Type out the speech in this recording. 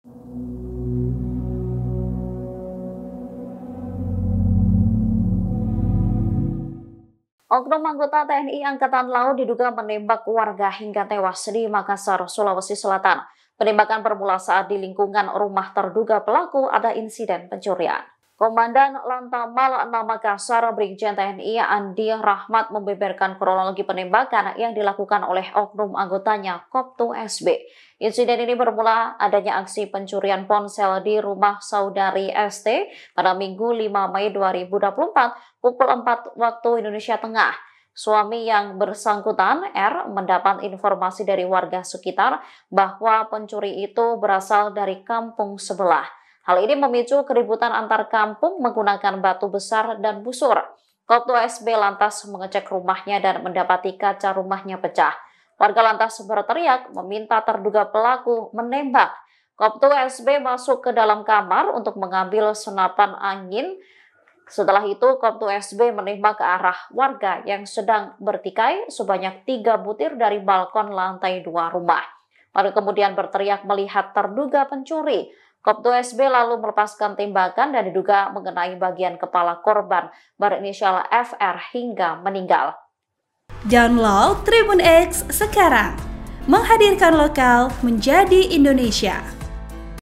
Oknum anggota TNI Angkatan Laut diduga menembak warga hingga tewas di Makassar, Sulawesi Selatan. Penembakan bermula saat di lingkungan rumah terduga pelaku ada insiden pencurian. Komandan Lantamal Makassar Brigjen TNI Andi Rahmat membeberkan kronologi penembakan yang dilakukan oleh oknum anggotanya Koptu SB. Insiden ini bermula adanya aksi pencurian ponsel di rumah saudari ST pada Minggu 5 Mei 2024 pukul 4 waktu Indonesia Tengah. Suami yang bersangkutan R mendapat informasi dari warga sekitar bahwa pencuri itu berasal dari kampung sebelah. Hal ini memicu keributan antar kampung menggunakan batu besar dan busur. Ketua SB lantas mengecek rumahnya dan mendapati kaca rumahnya pecah. Warga lantas berteriak meminta terduga pelaku menembak. Kopto SB masuk ke dalam kamar untuk mengambil senapan angin. Setelah itu, Kopto SB menembak ke arah warga yang sedang bertikai sebanyak tiga butir dari balkon lantai dua rumah. Lalu kemudian berteriak melihat terduga pencuri. Kopto SB lalu melepaskan tembakan dan diduga mengenai bagian kepala korban berinisial FR hingga meninggal. Download Tribun X sekarang, menghadirkan lokal menjadi Indonesia.